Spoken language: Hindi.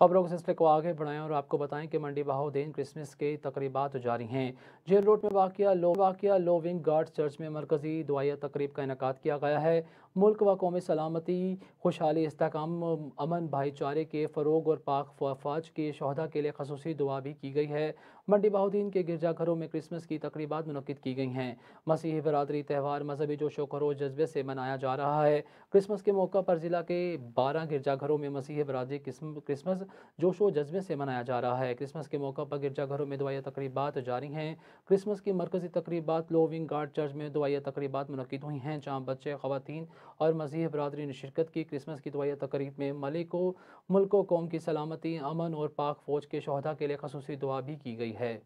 खबरों के सिलसिले को आगे बढ़ाएं और आपको बताएं कि मंडी बहाउद्दीन क्रिसमस के तकरीबा जारी हैं जेल रोड में वाक़ लो वाक़ लोविंग गार्ड चर्च में मरकजी दुआया तकरीब का इनका किया गया है मुल्क व कौमी सलामती खुशहाली इसकाम अमन भाईचारे के फ़रोग और पाक फाज के शहदा के लिए खसूस दुआ भी की गई है मंडी बहाद्दीन के गिरजाघरों में क्रिसमस की तकरीबा मनद की गई हैं मसीह बरदरी त्यौहार मजहबी जोशो खरो जज्बे से मनाया जा रहा है क्रिसमस के मौका पर ज़िला के बारह गिरजाघरों में मसीह बरदरी क्रिसमस जोशो जज्बे से मनाया जा रहा है क्रिसमस के मौका पर गिरजाघरों में दुआया तकरीबा जारी हैं क्रिसमस की मरकजी तकरीबा लोविंग गार्ड चर्च में दुआया तकरीबा मनद हुई हैं जहाँ बच्चे खातन और मजीह बरदरी ने शिरकत की क्रिसमस की दुआया तकरीब में मलिको मुल्को कौम की सलामती अमन और पाक फौज के शहदा के लिए खसूस दुआ भी की गई है